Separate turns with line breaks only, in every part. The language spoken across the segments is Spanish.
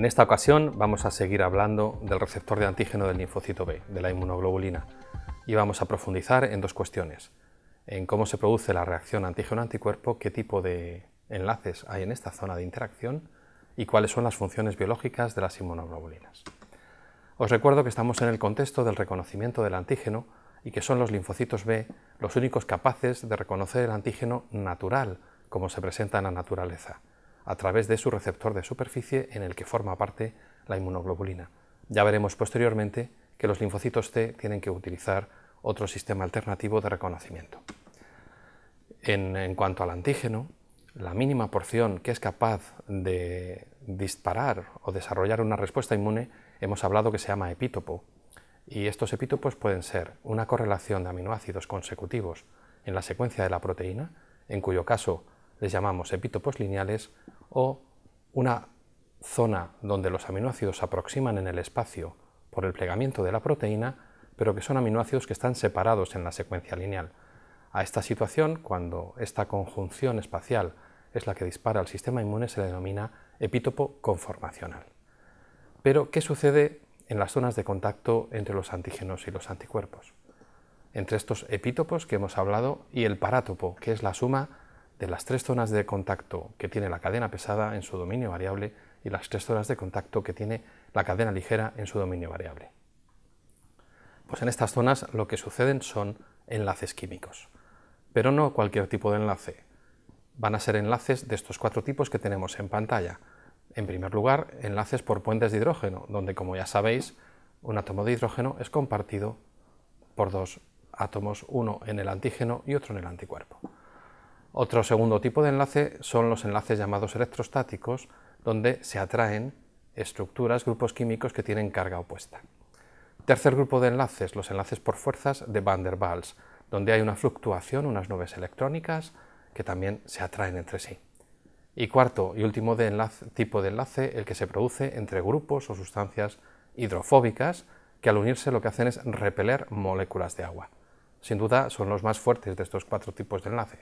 En esta ocasión vamos a seguir hablando del receptor de antígeno del linfocito B, de la inmunoglobulina, y vamos a profundizar en dos cuestiones, en cómo se produce la reacción antígeno-anticuerpo, qué tipo de enlaces hay en esta zona de interacción y cuáles son las funciones biológicas de las inmunoglobulinas. Os recuerdo que estamos en el contexto del reconocimiento del antígeno y que son los linfocitos B los únicos capaces de reconocer el antígeno natural como se presenta en la naturaleza a través de su receptor de superficie en el que forma parte la inmunoglobulina. Ya veremos posteriormente que los linfocitos T tienen que utilizar otro sistema alternativo de reconocimiento. En, cuanto al antígeno, la mínima porción que es capaz de disparar o desarrollar una respuesta inmune hemos hablado que se llama epítopo. Y estos epítopos pueden ser una correlación de aminoácidos consecutivos en la secuencia de la proteína, en cuyo caso les llamamos epítopos lineales o una zona donde los aminoácidos se aproximan en el espacio por el plegamiento de la proteína, pero que son aminoácidos que están separados en la secuencia lineal. A esta situación, cuando esta conjunción espacial es la que dispara al sistema inmune, se le denomina epítopo conformacional. Pero, ¿qué sucede en las zonas de contacto entre los antígenos y los anticuerpos? Entre estos epítopos que hemos hablado y el parátopo, que es la suma de las tres zonas de contacto que tiene la cadena pesada en su dominio variable y las tres zonas de contacto que tiene la cadena ligera en su dominio variable. Pues en estas zonas lo que suceden son enlaces químicos, pero no cualquier tipo de enlace. Van a ser enlaces de estos cuatro tipos que tenemos en pantalla. En primer lugar, enlaces por puentes de hidrógeno, donde como ya sabéis, un átomo de hidrógeno es compartido por dos átomos, uno en el antígeno y otro en el anticuerpo. Otro segundo tipo de enlace son los enlaces llamados electrostáticos, donde se atraen estructuras, grupos químicos que tienen carga opuesta. Tercer grupo de enlaces, los enlaces por fuerzas de Van der Waals, donde hay una fluctuación, unas nubes electrónicas que también se atraen entre sí. Y cuarto y último tipo de enlace, el que se produce entre grupos o sustancias hidrofóbicas que al unirse lo que hacen es repeler moléculas de agua. Sin duda son los más fuertes de estos cuatro tipos de enlace,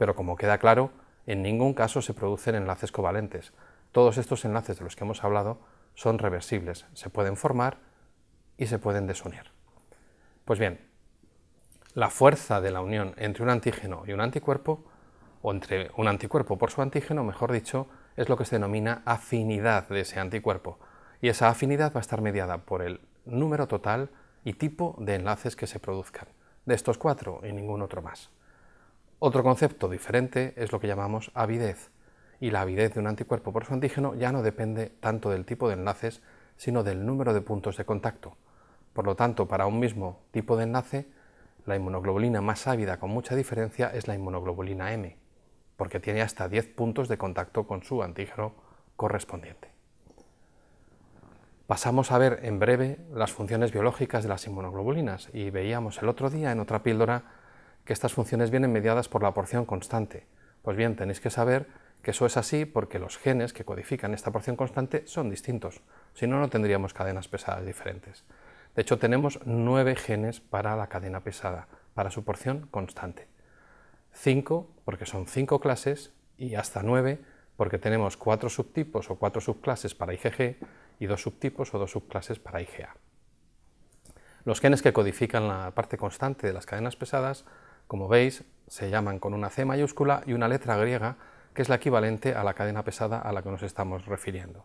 pero como queda claro, en ningún caso se producen enlaces covalentes. Todos estos enlaces de los que hemos hablado son reversibles, se pueden formar y se pueden desunir. Pues bien, la fuerza de la unión entre un antígeno y un anticuerpo, o entre un anticuerpo por su antígeno, mejor dicho, es lo que se denomina afinidad de ese anticuerpo. Y esa afinidad va a estar mediada por el número total y tipo de enlaces que se produzcan. De estos cuatro y ningún otro más. Otro concepto diferente es lo que llamamos avidez, y la avidez de un anticuerpo por su antígeno ya no depende tanto del tipo de enlaces, sino del número de puntos de contacto. Por lo tanto, para un mismo tipo de enlace, la inmunoglobulina más ávida con mucha diferencia es la inmunoglobulina M, porque tiene hasta 10 puntos de contacto con su antígeno correspondiente. Pasamos a ver en breve las funciones biológicas de las inmunoglobulinas y veíamos el otro día en otra píldora que estas funciones vienen mediadas por la porción constante. Pues bien, tenéis que saber que eso es así porque los genes que codifican esta porción constante son distintos, si no, no tendríamos cadenas pesadas diferentes. De hecho, tenemos nueve genes para la cadena pesada, para su porción constante. Cinco porque son cinco clases y hasta nueve porque tenemos cuatro subtipos o cuatro subclases para IgG y dos subtipos o dos subclases para IgA. Los genes que codifican la parte constante de las cadenas pesadas como veis, se llaman con una C mayúscula y una letra griega, que es la equivalente a la cadena pesada a la que nos estamos refiriendo.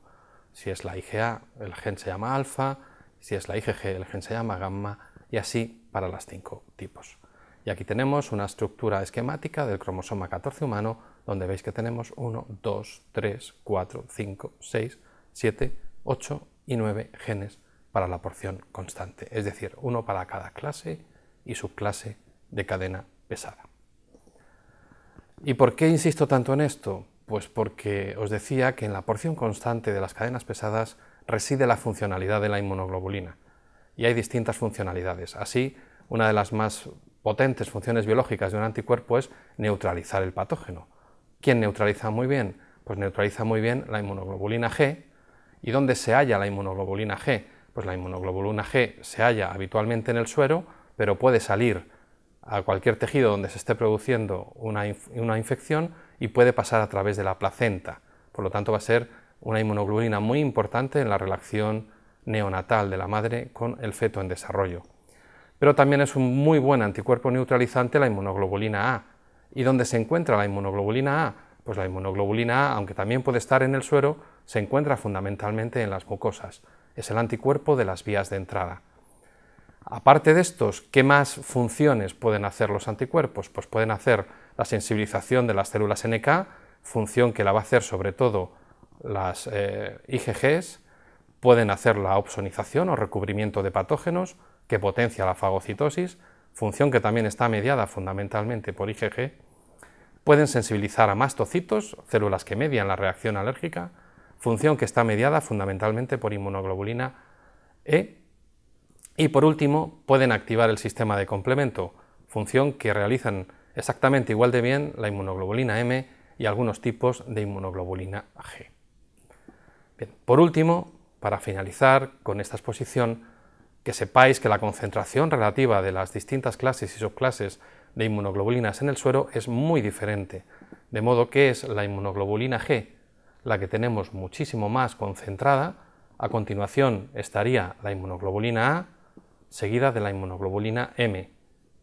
Si es la IgA, el gen se llama alfa, si es la IgG, el gen se llama gamma, y así para las cinco tipos. Y aquí tenemos una estructura esquemática del cromosoma 14 humano, donde veis que tenemos 1, 2, 3, 4, 5, 6, 7, 8 y 9 genes para la porción constante, es decir, uno para cada clase y subclase de cadena pesada. ¿Y por qué insisto tanto en esto? Pues porque os decía que en la porción constante de las cadenas pesadas reside la funcionalidad de la inmunoglobulina. Y hay distintas funcionalidades. Así, una de las más potentes funciones biológicas de un anticuerpo es neutralizar el patógeno. ¿Quién neutraliza muy bien? Pues neutraliza muy bien la inmunoglobulina G. ¿Y dónde se halla la inmunoglobulina G? Pues la inmunoglobulina G se halla habitualmente en el suero, pero puede salir a cualquier tejido donde se esté produciendo una, infección y puede pasar a través de la placenta. Por lo tanto, va a ser una inmunoglobulina muy importante en la relación neonatal de la madre con el feto en desarrollo. Pero también es un muy buen anticuerpo neutralizante la inmunoglobulina A. ¿Y dónde se encuentra la inmunoglobulina A? Pues la inmunoglobulina A, aunque también puede estar en el suero, se encuentra fundamentalmente en las mucosas. Es el anticuerpo de las vías de entrada. Aparte de estos, ¿qué más funciones pueden hacer los anticuerpos? Pues pueden hacer la sensibilización de las células NK, función que la va a hacer sobre todo las eh, IgGs, pueden hacer la opsonización o recubrimiento de patógenos, que potencia la fagocitosis, función que también está mediada fundamentalmente por IgG, pueden sensibilizar a mastocitos, células que median la reacción alérgica, función que está mediada fundamentalmente por inmunoglobulina E y por último, pueden activar el sistema de complemento, función que realizan exactamente igual de bien la inmunoglobulina M y algunos tipos de inmunoglobulina G. por último, para finalizar con esta exposición, que sepáis que la concentración relativa de las distintas clases y subclases de inmunoglobulinas en el suero es muy diferente, de modo que es la inmunoglobulina G la que tenemos muchísimo más concentrada, a continuación estaría la inmunoglobulina A, seguida de la inmunoglobulina M.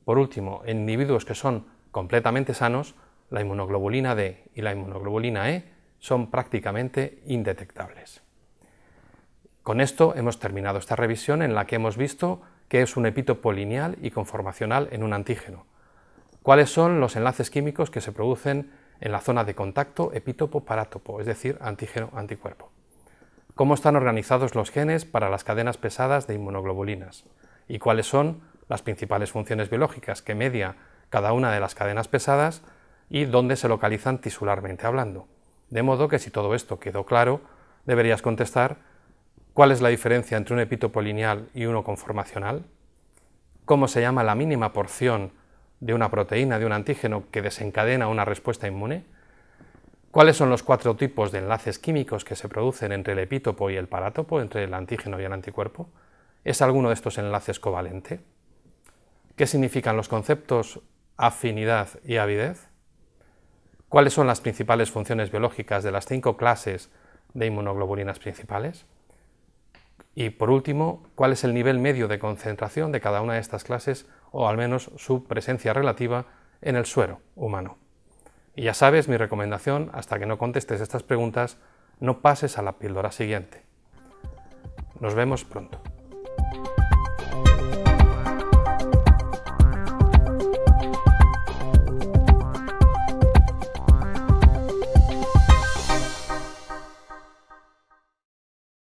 Por último, en individuos que son completamente sanos, la inmunoglobulina D y la inmunoglobulina E son prácticamente indetectables. Con esto hemos terminado esta revisión en la que hemos visto qué es un epítopo lineal y conformacional en un antígeno, cuáles son los enlaces químicos que se producen en la zona de contacto epítopo-parátopo, es decir, antígeno-anticuerpo, cómo están organizados los genes para las cadenas pesadas de inmunoglobulinas, y cuáles son las principales funciones biológicas que media cada una de las cadenas pesadas y dónde se localizan tisularmente hablando. De modo que si todo esto quedó claro, deberías contestar cuál es la diferencia entre un epítopo lineal y uno conformacional, cómo se llama la mínima porción de una proteína, de un antígeno que desencadena una respuesta inmune, cuáles son los cuatro tipos de enlaces químicos que se producen entre el epítopo y el parátopo, entre el antígeno y el anticuerpo, es alguno de estos enlaces covalente. ¿Qué significan los conceptos afinidad y avidez? ¿Cuáles son las principales funciones biológicas de las cinco clases de inmunoglobulinas principales? Y por último, ¿cuál es el nivel medio de concentración de cada una de estas clases o al menos su presencia relativa en el suero humano? Y ya sabes, mi recomendación, hasta que no contestes estas preguntas, no pases a la píldora siguiente. Nos vemos pronto.